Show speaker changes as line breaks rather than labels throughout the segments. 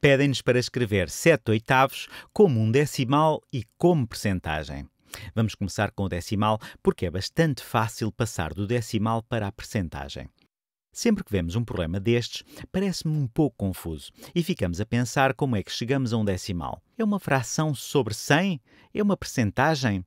pedem-nos para escrever 7 oitavos como um decimal e como percentagem. Vamos começar com o decimal porque é bastante fácil passar do decimal para a percentagem. Sempre que vemos um problema destes, parece-me um pouco confuso e ficamos a pensar como é que chegamos a um decimal. É uma fração sobre 100? É uma percentagem?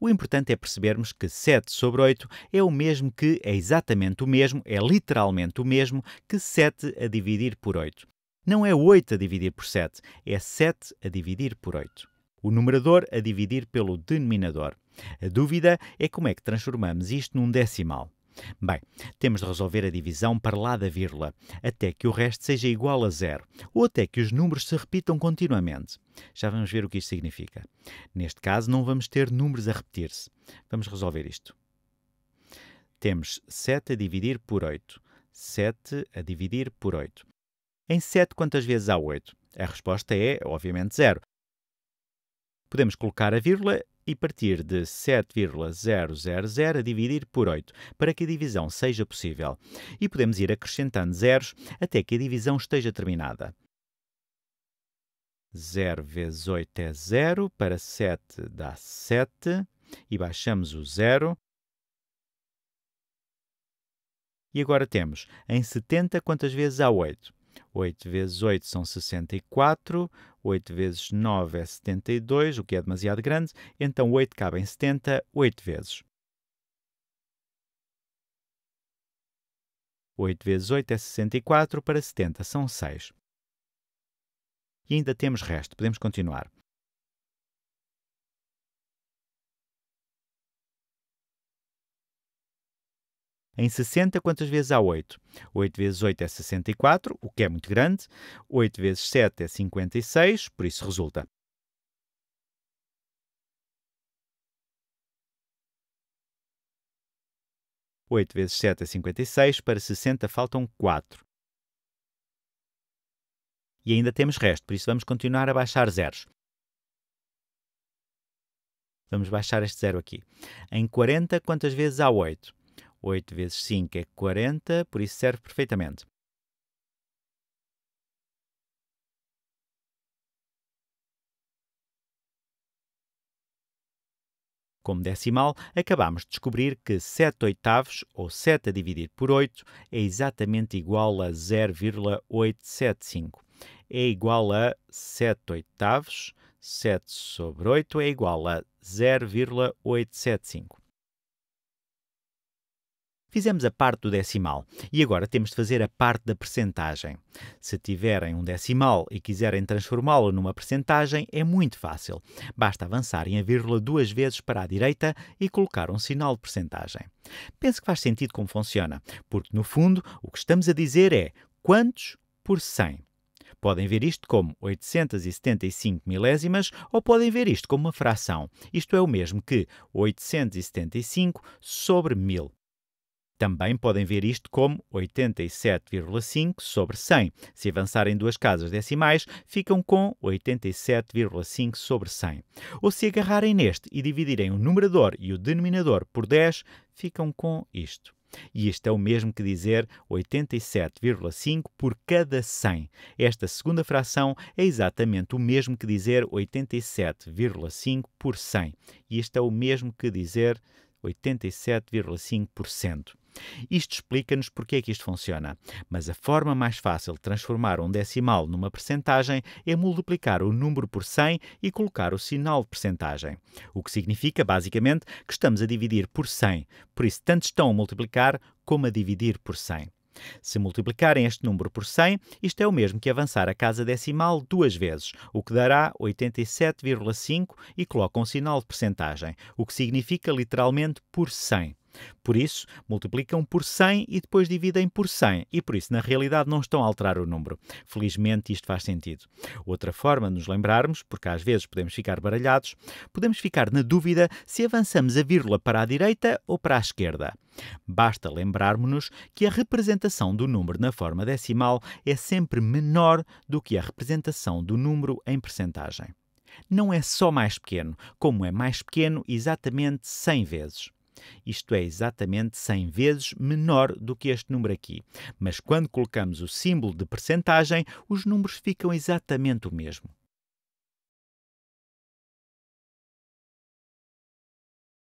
O importante é percebermos que 7 sobre 8 é o mesmo que, é exatamente o mesmo, é literalmente o mesmo que 7 a dividir por 8. Não é 8 a dividir por 7, é 7 a dividir por 8. O numerador a dividir pelo denominador. A dúvida é como é que transformamos isto num decimal. Bem, temos de resolver a divisão para lá da vírgula, até que o resto seja igual a zero, ou até que os números se repitam continuamente. Já vamos ver o que isto significa. Neste caso, não vamos ter números a repetir-se. Vamos resolver isto. Temos 7 a dividir por 8. 7 a dividir por 8. Em 7, quantas vezes há 8? A resposta é, obviamente, zero. Podemos colocar a vírgula e partir de 7,000 a dividir por 8, para que a divisão seja possível. E podemos ir acrescentando zeros até que a divisão esteja terminada. 0 vezes 8 é 0, para 7 dá 7, e baixamos o 0. E agora temos, em 70, quantas vezes há 8? 8 vezes 8 são 64, 8 vezes 9 é 72, o que é demasiado grande, então 8 cabe em 70 8 vezes. 8 vezes 8 é 64, para 70 são 6. E ainda temos resto, podemos continuar. em 60, quantas vezes há 8? 8 vezes 8 é 64, o que é muito grande. 8 vezes 7 é 56, por isso resulta Oito vezes sete é cinquenta e seis para sessenta faltam quatro E ainda temos resto, por isso vamos continuar a baixar zeros. Vamos baixar este zero aqui. Em 40, quantas vezes há 8? 8 vezes 5 é 40, por isso serve perfeitamente. Como decimal, acabamos de descobrir que 7 oitavos, ou 7 a dividir por 8, é exatamente igual a 0,875. É igual a 7 oitavos, 7 sobre 8 é igual a 0,875. Fizemos a parte do decimal e agora temos de fazer a parte da percentagem. Se tiverem um decimal e quiserem transformá-lo numa percentagem, é muito fácil. Basta avançarem a vírgula duas vezes para a direita e colocar um sinal de percentagem. Penso que faz sentido como funciona, porque no fundo o que estamos a dizer é quantos por 100. Podem ver isto como 875 milésimas ou podem ver isto como uma fração. Isto é o mesmo que 875 sobre 1000. Também podem ver isto como 87,5 sobre 100. Se avançarem duas casas decimais, ficam com 87,5 sobre 100. Ou se agarrarem neste e dividirem o numerador e o denominador por 10, ficam com isto. E isto é o mesmo que dizer 87,5 por cada 100. Esta segunda fração é exatamente o mesmo que dizer 87,5 por 100. E isto é o mesmo que dizer 87,5%. Isto explica-nos porque é que isto funciona. Mas a forma mais fácil de transformar um decimal numa percentagem é multiplicar o número por 100 e colocar o sinal de percentagem. O que significa, basicamente, que estamos a dividir por 100. Por isso, tanto estão a multiplicar como a dividir por 100. Se multiplicarem este número por 100, isto é o mesmo que avançar a casa decimal duas vezes, o que dará 87,5 e colocam um sinal de percentagem, o que significa literalmente por 100. Por isso, multiplicam por 100 e depois dividem por 100, e por isso, na realidade, não estão a alterar o número. Felizmente, isto faz sentido. Outra forma de nos lembrarmos, porque às vezes podemos ficar baralhados, podemos ficar na dúvida se avançamos a vírgula para a direita ou para a esquerda. Basta lembrarmos-nos que a representação do número na forma decimal é sempre menor do que a representação do número em percentagem. Não é só mais pequeno, como é mais pequeno exatamente 100 vezes. Isto é exatamente 100 vezes menor do que este número aqui. Mas quando colocamos o símbolo de percentagem, os números ficam exatamente o mesmo.